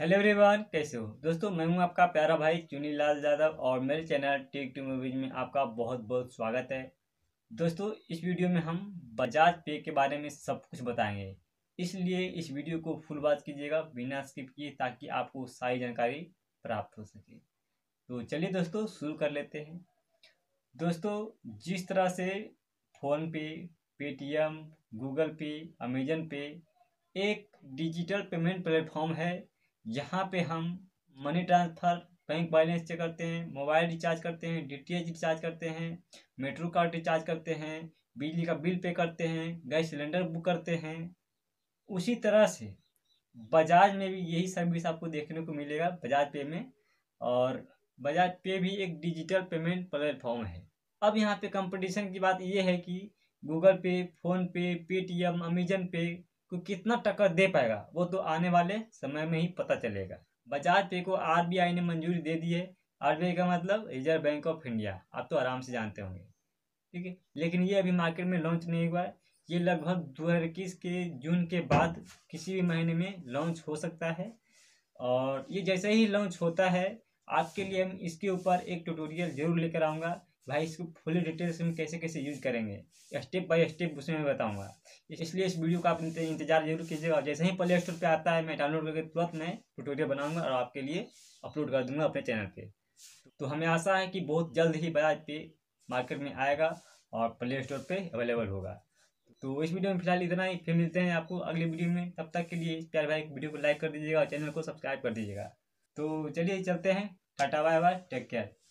hello everyone कैसे हो दोस्तों मैं हूं आपका प्यारा भाई चुनी लाल यादव और मेरे चैनल टेक टू मूवीज में आपका बहुत बहुत स्वागत है दोस्तों इस वीडियो में हम बजाज पे के बारे में सब कुछ बताएंगे इसलिए इस वीडियो को फुल बात कीजिएगा बिना स्किप किए ताकि आपको सारी जानकारी प्राप्त हो सके तो चलिए दोस्तों शुरू कर लेते हैं दोस्तों जिस तरह से PhonePe Paytm Google Pay Amazon Pay एक डिजिटल पेमेंट प्लेटफॉर्म है यहाँ पे हम money transfer bank balance check करते हैं मोबाइल रिचार्ज करते हैं डी रिचार्ज करते हैं मेट्रो कार्ड रिचार्ज करते हैं बिजली का बिल पे करते हैं गैस सिलेंडर बुक करते हैं उसी तरह से बजाज में भी यही सर्विस आपको देखने को मिलेगा बजाज पे में और बजाज पे भी एक डिजिटल पेमेंट प्लेटफॉर्म है अब यहाँ पे कंपटीशन की बात ये है कि गूगल पे फ़ोनपे पेटीएम अमेजन पे को कितना टक्कर दे पाएगा वो तो आने वाले समय में ही पता चलेगा बजाज पे को आरबीआई ने मंजूरी दे दी है आरबीआई का मतलब रिजर्व बैंक ऑफ इंडिया आप तो आराम से जानते होंगे ठीक है लेकिन ये अभी मार्केट में लॉन्च नहीं हुआ है ये लगभग दो हज़ार इक्कीस के जून के बाद किसी भी महीने में लॉन्च हो सकता है और ये जैसे ही लॉन्च होता है आपके लिए हम इसके ऊपर एक ट्यूटोरियल जरूर लेकर आऊँगा भाई इसको फुल डिटेल्स हम कैसे कैसे यूज करेंगे स्टेप बाय स्टेप उसमें मैं बताऊंगा इसलिए इस वीडियो का आप इंतजार जरूर कीजिएगा जैसे ही प्ले स्टोर पर आता है मैं डाउनलोड करके तुरंत मैं ट्यूटोरियल बनाऊंगा और आपके लिए अपलोड कर दूंगा अपने चैनल पे तो हमें आशा है कि बहुत जल्द ही बजाज पे मार्केट में आएगा और प्ले स्टोर पर अवेलेबल होगा तो इस वीडियो में फिलहाल इतना ही फिर मिलते हैं आपको अगले वीडियो में तब तक के लिए प्यार भाई वीडियो को लाइक कर दीजिएगा और चैनल को सब्सक्राइब कर दीजिएगा तो चलिए चलते हैं tata bye bye take care